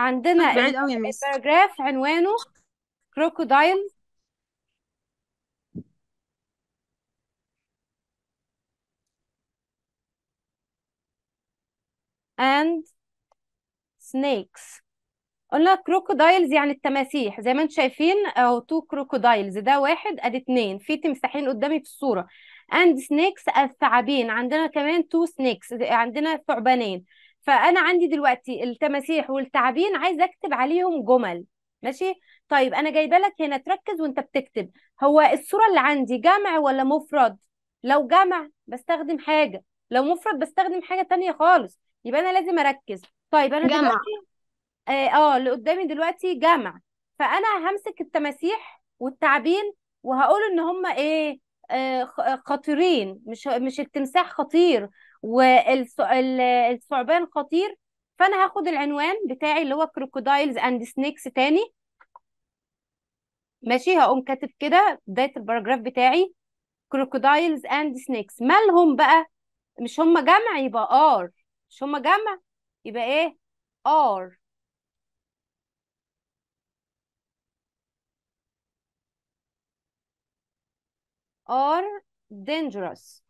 عندنا بعيد الباراجراف عنوانه كروكودايل and snakes قلنا كروكودايلز يعني التماسيح زي ما انتم شايفين او تو كروكودايلز ده واحد ادي اتنين في تمساحين قدامي في الصوره and snakes الثعابين عندنا كمان تو سنيكس عندنا ثعبانين فانا عندي دلوقتي التماسيح والتعابين عايزه اكتب عليهم جمل ماشي طيب انا جايبه لك هنا تركز وانت بتكتب هو الصوره اللي عندي جمع ولا مفرد لو جمع بستخدم حاجه لو مفرد بستخدم حاجه تانية خالص يبقى انا لازم اركز طيب انا جمع دلوقتي آه،, اه اللي قدامي دلوقتي جمع فانا همسك التماسيح والتعابين وهقول ان هم ايه آه خطيرين مش مش التمساح خطير والثعبان خطير فانا هاخد العنوان بتاعي اللي هو كروكودايلز اند سنيكس تاني ماشي هقوم كاتب كده بدايه الباراجراف بتاعي كروكودايلز اند سنيكس مالهم بقى مش هم جمع يبقى ار مش هم جمع يبقى ايه ار are dangerous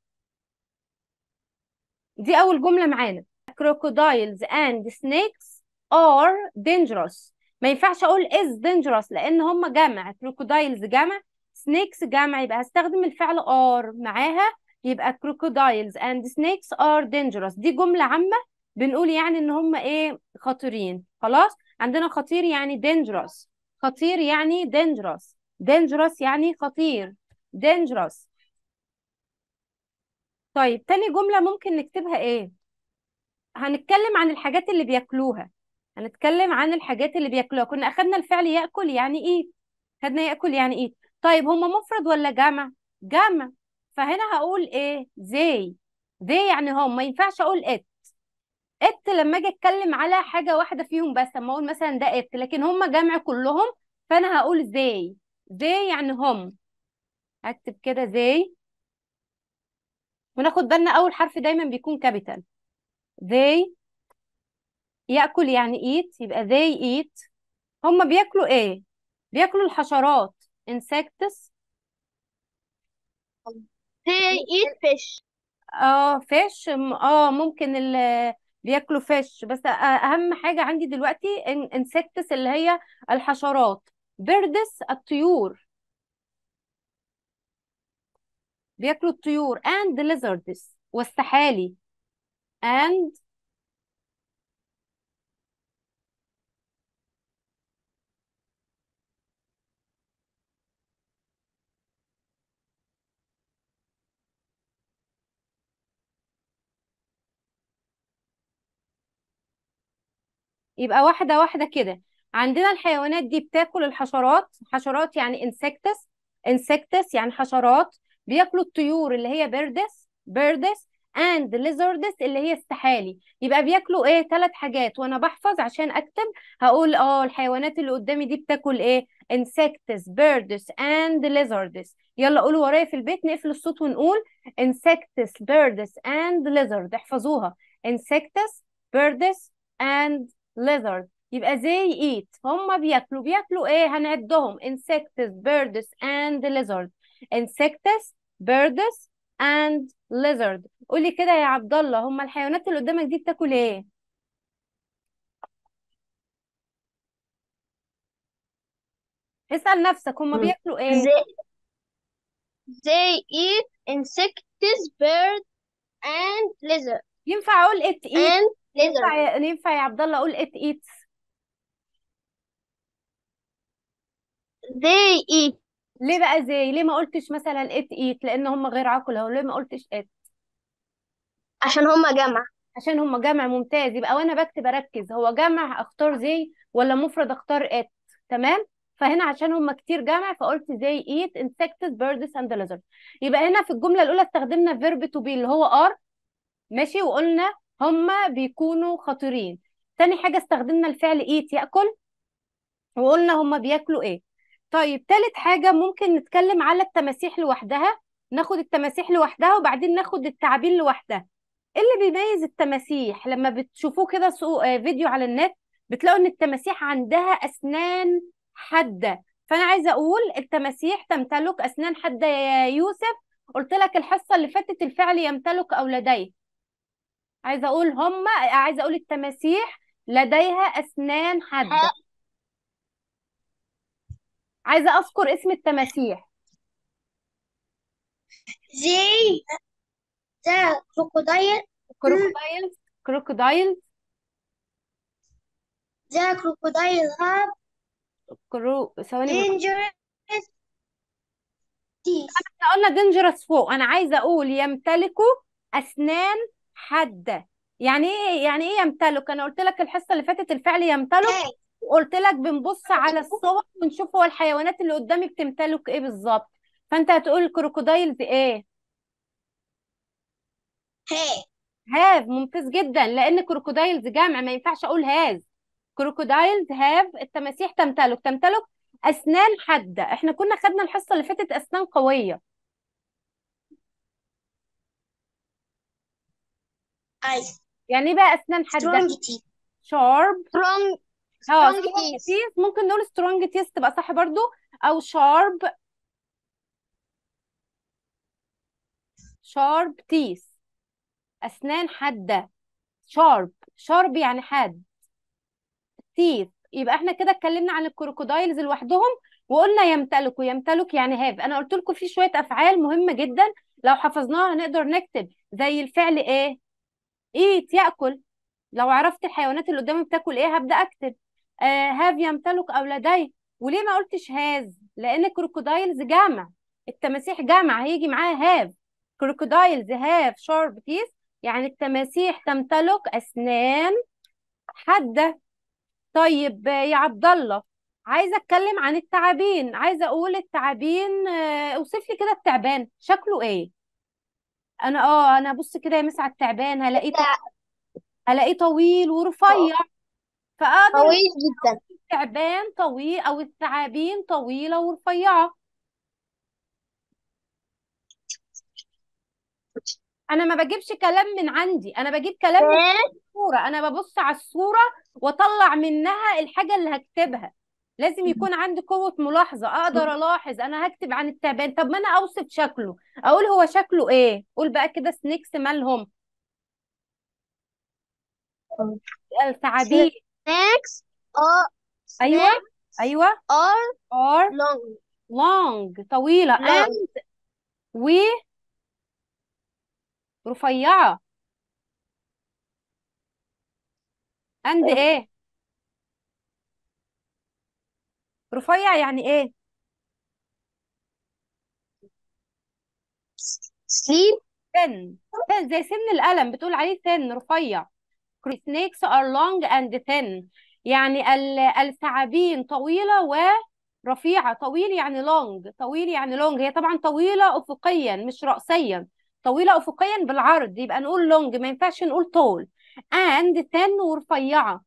دي اول جمله معانا crocodiles and snakes are dangerous ما ينفعش اقول is dangerous لان هما جمع crocodiles جمع snakes جمع يبقى هستخدم الفعل are معاها يبقى crocodiles and snakes are dangerous دي جمله عامه بنقول يعني ان هما ايه خطيرين خلاص عندنا خطير يعني dangerous خطير يعني dangerous dangerous يعني خطير dangerous طيب تاني جملة ممكن نكتبها ايه هنتكلم عن الحاجات اللي بياكلوها هنتكلم عن الحاجات اللي بياكلوها كنا اخدنا الفعل ياكل يعني ايه خدنا ياكل يعني ايه طيب هما مفرد ولا جمع جمع فهنا هقول ايه زي زي يعني هم ما ينفعش اقول ات ات لما اجي اتكلم على حاجه واحده فيهم بس اما اقول مثلا ده ات لكن هما جمع كلهم فانا هقول زي زي يعني هم هكتب كده زي وناخد بالنا أول حرف دايما بيكون كابيتال they يأكل يعني eat يبقى they eat هم بياكلوا إيه؟ بياكلوا الحشرات insects they eat fish اه فيش اه ممكن ال بياكلوا فيش بس اهم حاجه عندي دلوقتي انسكتس اللي هي الحشرات بيردس الطيور بياكلوا الطيور and lizards والسحالي and يبقى واحدة واحدة كده عندنا الحيوانات دي بتاكل الحشرات حشرات يعني انسكتس انسكتس يعني حشرات بياكلوا الطيور اللي هي بيردس بيردس اند ليزردس اللي هي استحالي يبقى بياكلوا ايه ثلاث حاجات وانا بحفظ عشان اكتب هقول اه الحيوانات اللي قدامي دي بتاكل ايه انسكتس بيردس اند ليزردس يلا قولوا ورايا في البيت نقفل الصوت ونقول انسكتس بيردس اند ليزرد احفظوها انسكتس بيردس اند ليزرد يبقى زي ايت هما بياكلوا بياكلوا ايه هنعدهم انسكتس بيردس اند ليزرد انسكتس birds and lizard قولي كده يا عبد الله هما الحيوانات اللي قدامك دي بتاكل ايه اسأل نفسك هما بياكلوا ايه They, they eat insects, birds and lizard ينفع اقول it eat and lizard ينفع يا عبد الله اقول it eats they eat ليه بقى زي ليه ما قلتش مثلا ات ايت لان هم غير عاقل ليه ما قلتش ات عشان هما جمع عشان هم جمع ممتاز يبقى وانا بكتب اركز هو جمع اختار زي ولا مفرد اختار ات تمام فهنا عشان هم كتير جمع فقلت زي ايت insects بيردز اند ليزرد يبقى هنا في الجمله الاولى استخدمنا فيرب تو بي اللي هو ار ماشي وقلنا هم بيكونوا خطيرين تاني حاجه استخدمنا الفعل ايت ياكل وقلنا هم بياكلوا ايه طيب تالت حاجة ممكن نتكلم على التماسيح لوحدها ناخد التماسيح لوحدها وبعدين ناخد التعابين لوحدها ايه اللي بيميز التماسيح لما بتشوفوه كده آه، فيديو على النت بتلاقوا ان التماسيح عندها اسنان حاده فانا عايزه اقول التماسيح تمتلك اسنان حاده يا يوسف قلت لك الحصه اللي فاتت الفعل يمتلك او لديه عايزه اقول هم عايزه اقول التماسيح لديها اسنان حاده عايزة أذكر اسم التماسيح زي ده كروكودايل كروكودايل كروكودايل ده كروكودايل هاب كرو ثواني دينجرس احنا قلنا دينجرس فوق أنا عايزة أقول يمتلك أسنان حادة يعني إيه يعني إيه يمتلك أنا قلت لك الحصة اللي فاتت الفعل يمتلك قلت لك بنبص على الصور ونشوف هو الحيوانات اللي قدامي بتمتلك ايه بالظبط فانت هتقول الكروكودايلز ايه هاي هاف ممتاز جدا لان كروكودايلز جمع ما ينفعش اقول هاز كروكودايلز هاف التماسيح تمتلك تمتلك اسنان حاده احنا كنا خدنا الحصه اللي فاتت اسنان قويه اي يعني ايه بقى اسنان حاده شارب اه سترونج ممكن نقول سترونج تيث تبقى صح برضو او شارب شارب تيث اسنان حاده شارب شارب يعني حاد تيث يبقى احنا كده اتكلمنا عن الكروكودايلز لوحدهم وقلنا يمتلك ويمتلك يعني هاف انا قلت لكم في شويه افعال مهمه جدا لو حفظناها هنقدر نكتب زي الفعل ايه ايت ياكل لو عرفت الحيوانات اللي قدامي بتاكل ايه هبدا اكتب آه، هاف يمتلك او لديه وليه ما قلتش هاز لان كروكودايلز جمع التماسيح جمع هيجي معاه هاف كروكودايلز هاف شارب تيث يعني التماسيح تمتلك اسنان حاده طيب آه، يا عبد الله عايزه اتكلم عن التعابين عايزه اقول التعابين آه، اوصف لي كده التعبان شكله ايه انا اه انا بص كده يا مسعى التعبان هلاقيه هلاقيه طويل ورفيع فقالوا طويل جدا تعبان طويل أو الثعابين طويلة ورفيعة أنا ما بجيبش كلام من عندي أنا بجيب كلام من إيه؟ الصورة أنا ببص على الصورة وأطلع منها الحاجة اللي هكتبها لازم يكون عندي قوة ملاحظة أقدر ألاحظ أنا هكتب عن التعبان طب ما أنا أوصف شكله أقول هو شكله إيه قول بقى كده سنيكس مالهم آه. الثعابين snakes or أيوة أيوة or or long long طويلة long. and و رفيعة and إيه رفيع يعني إيه سليم سن سن زي سن القلم بتقول عليه سن رفيع snakes are long and thin يعني الثعابين طويلة ورفيعة طويل يعني long طويل يعني long هي طبعا طويلة أفقيا مش رأسيا طويلة أفقيا بالعرض يبقى نقول long ما ينفعش نقول tall and thin ورفيعة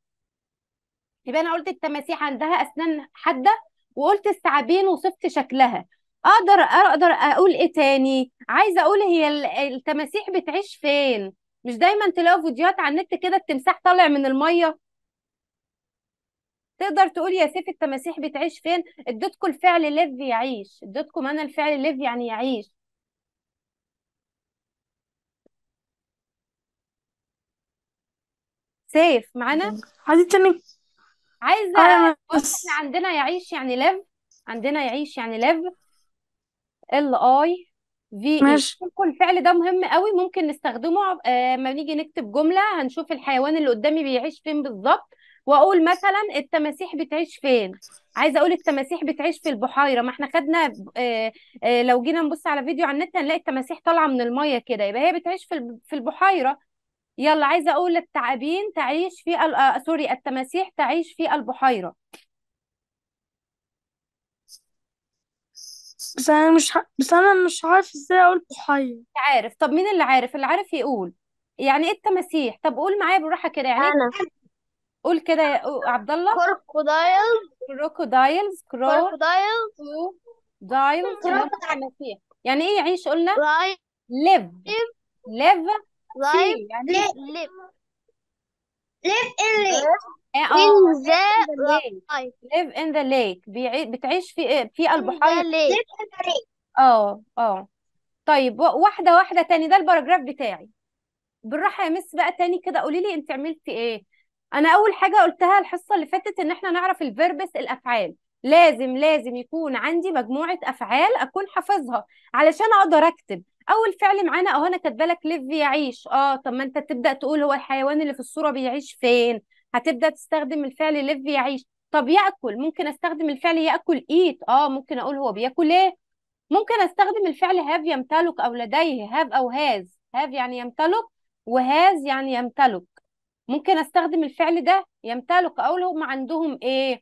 يبقى أنا قلت التماسيح عندها أسنان حادة وقلت الثعابين وصفت شكلها أقدر أقدر أقول إيه تاني عايزة أقول هي التماسيح بتعيش فين مش دايما تلاقوا فيديوهات على النت كده التمساح طالع من الميه تقدر تقول يا سيف التماسيح بتعيش فين اديتكم الفعل ليف يعيش اديتكم انا الفعل ليف يعني يعيش سيف معانا عايزة تاني عايزه آه، احنا عندنا يعيش يعني ليف عندنا يعيش يعني ليف ال اي في ماشي الفعل ده مهم قوي ممكن نستخدمه آه، ما نيجي نكتب جملة هنشوف الحيوان اللي قدامي بيعيش فين بالظبط واقول مثلا التماسيح بتعيش فين عايزه اقول التماسيح بتعيش في البحيره ما احنا خدنا آه، آه، لو جينا نبص على فيديو على النت هنلاقي التماسيح طالعه من الميه كده يبقى هي بتعيش في في البحيره يلا عايزه اقول التعابين تعيش في آه، سوري التماسيح تعيش في البحيره بس انا مش ح... بس انا مش عارف ازاي اقول بحيرة عارف طب مين اللي عارف اللي عارف يقول يعني ايه التماسيح طب قول معايا بالراحه كده يعني انا قول كده يا عبد الله كروكودايلز كروكودايلز كروكودايلز كرو دايلز التماسيح يعني ايه يعيش قلنا ليف ليف ليف لايف يعني ليف ليف ليف إيه، آه، live in the lake live in the lake بيعي... بتعيش في إيه؟ في البحيرة اه اه طيب واحدة واحدة تاني ده الباراجراف بتاعي بالراحة يا مس بقى تاني كده قولي لي انت عملتي ايه انا اول حاجة قلتها الحصة اللي فاتت ان احنا نعرف الفيربس الافعال لازم لازم يكون عندي مجموعة افعال اكون حافظها علشان اقدر اكتب اول فعل معانا اهو انا كاتبه لك ليف يعيش اه طب ما انت تبدا تقول هو الحيوان اللي في الصوره بيعيش فين هتبدا تستخدم الفعل ليف يعيش طب ياكل ممكن استخدم الفعل ياكل ايت اه ممكن اقول هو بياكل ايه ممكن استخدم الفعل هاف يمتلك او لديه هاف او هاز هاف يعني يمتلك وهاز يعني يمتلك ممكن استخدم الفعل ده يمتلك اقول هم عندهم ايه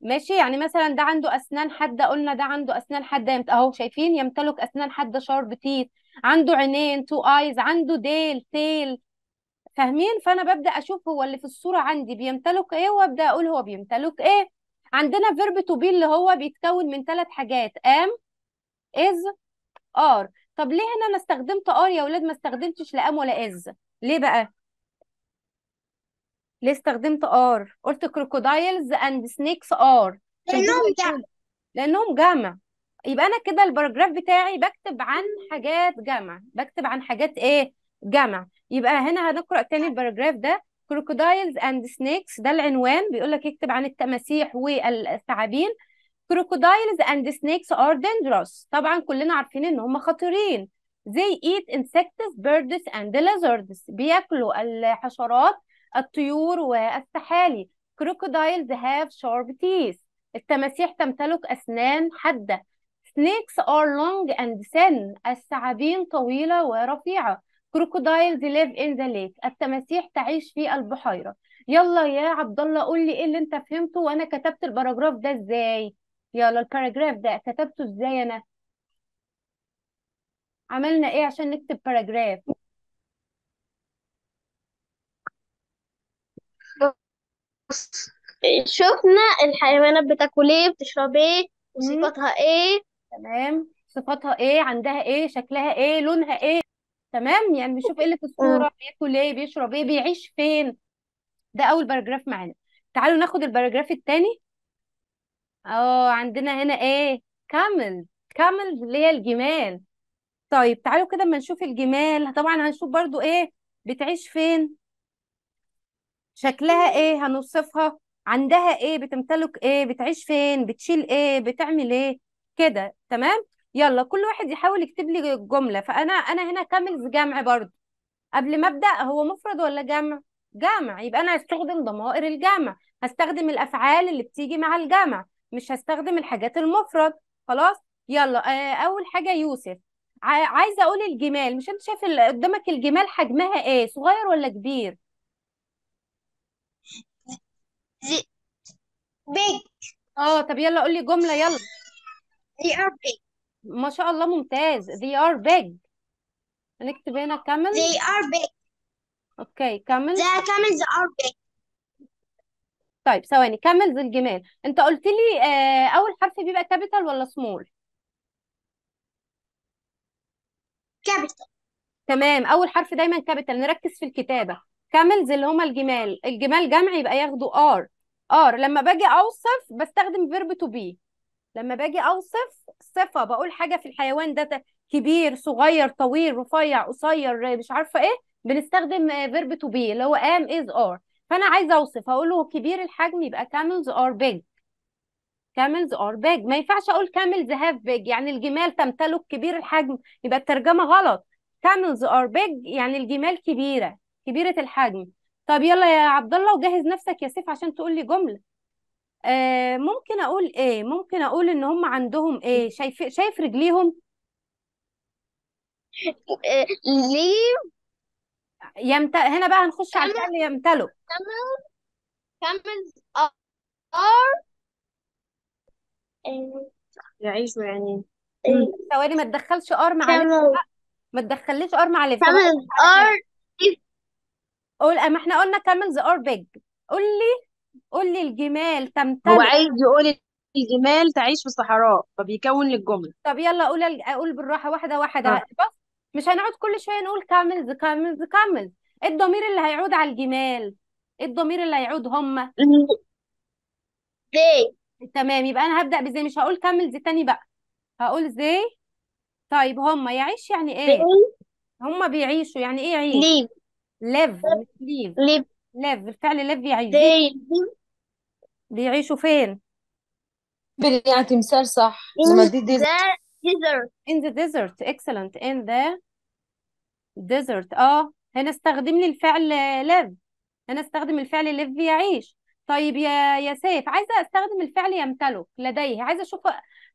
ماشي يعني مثلا ده عنده اسنان حاده قلنا ده عنده اسنان حاده يمت... اهو شايفين يمتلك اسنان حاده شارب تيت عنده عينين تو ايز عنده ديل تيل فاهمين فانا ببدا اشوف هو اللي في الصوره عندي بيمتلك ايه وابدا اقول هو بيمتلك ايه عندنا فيرب تو بي اللي هو بيتكون من ثلاث حاجات ام از ار طب ليه هنا انا استخدمت ار يا اولاد ما استخدمتش لا ام ولا از ليه بقى ليه استخدمت ار قلت كروكودايلز اند سنيكس ار لانهم جمع لانهم جمع يبقى انا كده الباراجراف بتاعي بكتب عن حاجات جمع بكتب عن حاجات ايه جمع يبقى هنا هنقرأ تاني الباراجراف ده كروكودايلز اند سنيكس ده العنوان بيقول لك اكتب عن التماسيح والثعابين كروكودايلز اند سنيكس ار دينجرس طبعا كلنا عارفين ان هم خطيرين زي ايت انسكتس بيردس اند ليزردس بياكلوا الحشرات الطيور والسحالي كروكودايلز هاف شارب تيس التماسيح تمتلك اسنان حاده snakes are long and thin الثعابين طويله ورفيعه crocodiles live in the lake التماسيح تعيش في البحيرة يلا يا عبد الله قول لي ايه اللي انت فهمته وانا كتبت الباراجراف ده ازاي يلا الباراجراف ده كتبته ازاي انا عملنا ايه عشان نكتب باراجراف شفنا الحيوانات بتاكل ايه بتشرب ايه وصفاتها ايه تمام صفاتها ايه عندها ايه شكلها ايه لونها ايه تمام يعني نشوف ايه اللي في الصوره آه. بياكل ايه بيشرب ايه بيعيش فين ده اول باراجراف معانا تعالوا ناخد الباراجراف الثاني اه عندنا هنا ايه كامل كامل اللي هي الجمال طيب تعالوا كده اما نشوف الجمال طبعا هنشوف برضو ايه بتعيش فين شكلها ايه هنوصفها عندها ايه بتمتلك ايه بتعيش فين بتشيل ايه بتعمل ايه كده تمام يلا كل واحد يحاول يكتب لي جمله فانا انا هنا كاملز جمع برضو قبل ما ابدا هو مفرد ولا جمع جمع يبقى انا هستخدم ضمائر الجمع هستخدم الافعال اللي بتيجي مع الجمع مش هستخدم الحاجات المفرد خلاص يلا آه، اول حاجه يوسف عايزه اقول الجمال مش انت شايف قدامك الجمال حجمها ايه صغير ولا كبير بيج اه طب يلا قول لي جمله يلا they ما شاء الله ممتاز they are big هنكتب هنا camels they are big اوكي camels the camels are big طيب ثواني camels الجمال انت قلت لي آه اول حرف بيبقى capital ولا small capital تمام اول حرف دايما كابيتال نركز في الكتابه كاملز اللي هما الجمال الجمال جمع يبقى ياخدوا ار ار لما باجي اوصف بستخدم فيرب تو بي لما باجي اوصف صفه بقول حاجه في الحيوان ده كبير صغير طويل رفيع قصير مش عارفه ايه بنستخدم فيرب تو بي اللي هو ام از ار فانا عايزه اوصف اقول له كبير الحجم يبقى كاملز ار بيج كاملز ار بيج ما ينفعش اقول كاملز هاف بيج يعني الجمال تمتلك كبير الحجم يبقى الترجمه غلط كاملز ار بيج يعني الجمال كبيره كبيره الحجم طب يلا يا عبد الله وجهز نفسك يا سيف عشان تقول لي جمله آه ممكن اقول ايه ممكن اقول ان هم عندهم ايه شايف شايف رجليهم آه، ليه يمت... هنا بقى هنخش على الفعل يمتلئ camel camels are يعيشوا يعني آه. ثواني ما تدخلش ار مع ما تدخليش ار مع اللي camels are قول اما احنا قلنا كاملز ار بيج قول لي قول لي الجمال هو تمتلئ عايز يقول الجمال تعيش في الصحراء فبيكون للجملة طب يلا قول اقول بالراحه واحده واحده اه بص مش هنقعد كل شويه نقول كاملز كاملز كاملز ايه الضمير اللي هيعود على الجمال ايه الضمير اللي هيعود هما زي تمام يبقى انا هبدأ بزي مش هقول كاملز تاني بقى هقول زي طيب هما يعيش يعني إيه؟ زي ايه هما بيعيشوا يعني ايه يعيش ليف ليف مش ليف ليف لف الفعل لف يعيش بيعيشوا فين؟ يعني تمثال صح لما دي desert in the desert excellent in the desert اه هنا استخدم لي الفعل لف هنا استخدم الفعل لف يعيش طيب يا يا سيف عايزه استخدم الفعل يمتلك لديه عايزه اشوف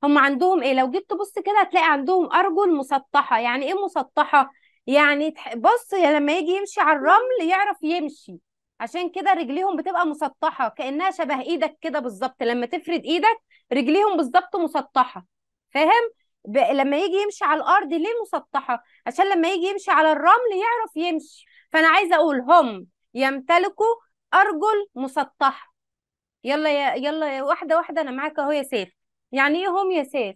هم عندهم ايه لو جيت تبص كده هتلاقي عندهم ارجل مسطحه يعني ايه مسطحه يعني بص لما يجي يمشي على الرمل يعرف يمشي عشان كده رجليهم بتبقى مسطحه كانها شبه ايدك كده بالظبط لما تفرد ايدك رجليهم بالظبط مسطحه فاهم ب... لما يجي يمشي على الارض ليه مسطحه عشان لما يجي يمشي على الرمل يعرف يمشي فانا عايزه اقول هم يمتلكوا ارجل مسطحه يلا يا يلا يا واحده واحده انا معاك اهو يا سيف يعني ايه هم يا سيف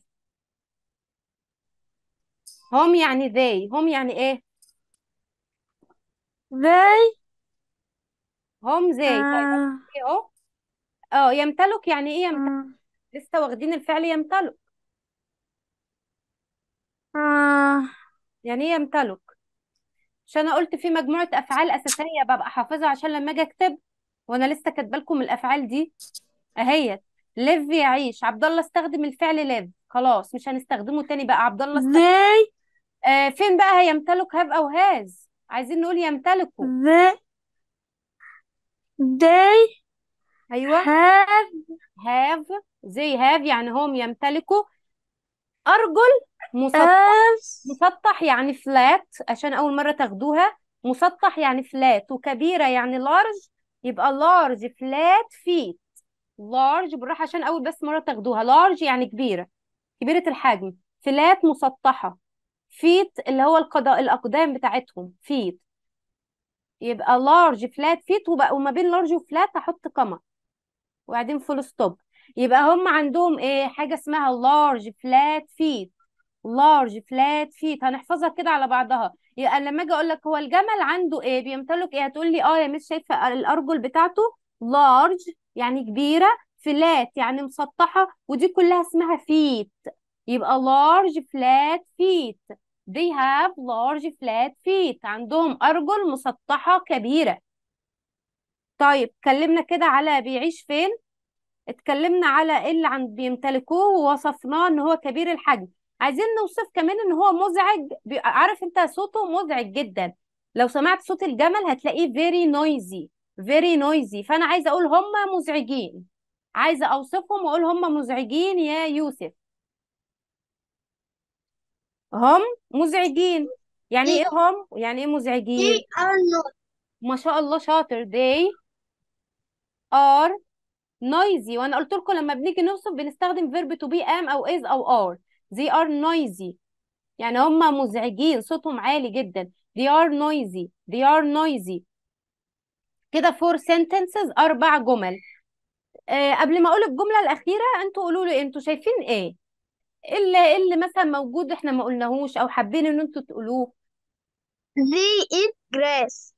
هم يعني ذي هم يعني ايه ذي هم زي طيب آه اهو اه يمتلك يعني ايه يمتلك آه. لسه واخدين الفعل يمتلك آه. يعني ايه يمتلك عشان انا قلت في مجموعه افعال اساسيه ببقى حافظها عشان لما اجي اكتب وانا لسه كاتبه لكم الافعال دي اهيت ليف يعيش عبد الله استخدم الفعل ليف خلاص مش هنستخدمه تاني بقى عبد الله استخدم ازاي آه فين بقى هيمتلك هاف او هاز عايزين نقول يمتلكوا ازاي they ايوه have have they have يعني هم يمتلكوا ارجل مسطح as مسطح يعني فلات عشان اول مره تاخدوها مسطح يعني فلات وكبيره يعني large يبقى large flat feet large بالراحه عشان اول بس مره تاخدوها large يعني كبيره كبيره الحجم فلات مسطحه فيت اللي هو القضاء الاقدام بتاعتهم فيت يبقى لارج فلات فيت وما بين لارج وفلات احط كما وبعدين فول ستوب يبقى هم عندهم ايه حاجه اسمها لارج فلات فيت لارج فلات فيت هنحفظها كده على بعضها يبقى لما اجي اقول لك هو الجمل عنده ايه بيمتلك ايه هتقول لي اه يا مس شايفه الارجل بتاعته لارج يعني كبيره فلات يعني مسطحه ودي كلها اسمها فيت يبقى لارج فلات فيت They have large flat feet عندهم أرجل مسطحة كبيرة طيب اتكلمنا كده على بيعيش فين اتكلمنا على ايه اللي عند بيمتلكوه ووصفناه ان هو كبير الحجم عايزين نوصف كمان ان هو مزعج عارف انت صوته مزعج جدا لو سمعت صوت الجمل هتلاقيه very noisy very noisy فانا عايزه اقول هم مزعجين عايزه اوصفهم واقول هم مزعجين يا يوسف هم مزعجين يعني إيه؟, ايه هم يعني ايه مزعجين they إيه are ما شاء الله شاطر they are noisy وانا قلت لكم لما بنيجي نوصف بنستخدم verb to be am او is او are they are noisy يعني هم مزعجين صوتهم عالي جدا they are noisy they are noisy كده four sentences اربع جمل آه قبل ما اقول الجمله الاخيره انتوا قولوا لي انتوا شايفين ايه اللي اللي مثلا موجود احنا ما قلناهوش او حابين ان انتوا تقولوه They eat grass.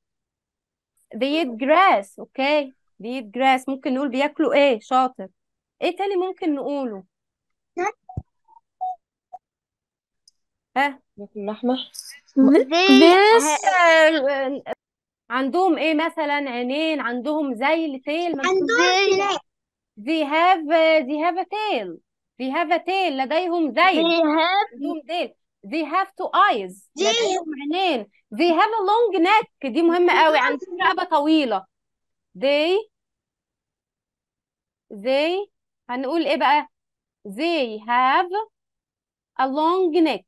they eat grass اوكي they eat grass ممكن نقول بياكلوا ايه شاطر ايه تاني ممكن نقوله ها بياكل لحمة عندهم ايه مثلا عينين عندهم زي التيل ما عندهم زي they have they have a tail they have a tail لديهم ذيل they have لديهم ذيل they have two eyes they... لديهم عينين they have a long neck دي مهمة قوي عندهم رقبة طويلة they they هنقول ايه بقى they have a long neck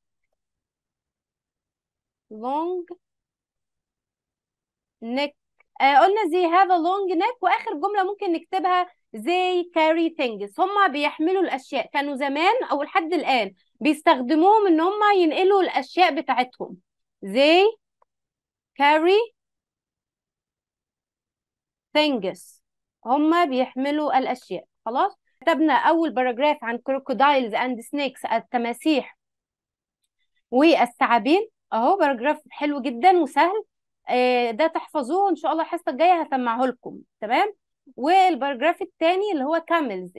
long neck قلنا they have a long neck واخر جملة ممكن نكتبها they carry things هم بيحملوا الاشياء كانوا زمان او لحد الان بيستخدموهم ان هم ينقلوا الاشياء بتاعتهم they carry things هم بيحملوا الاشياء خلاص كتبنا اول باراجراف عن crocodiles and snakes التماسيح والثعابين اهو باراجراف حلو جدا وسهل آه، ده تحفظوه ان شاء الله الحصه الجايه هسمعه لكم تمام والباراجراف الثاني اللي هو كاملز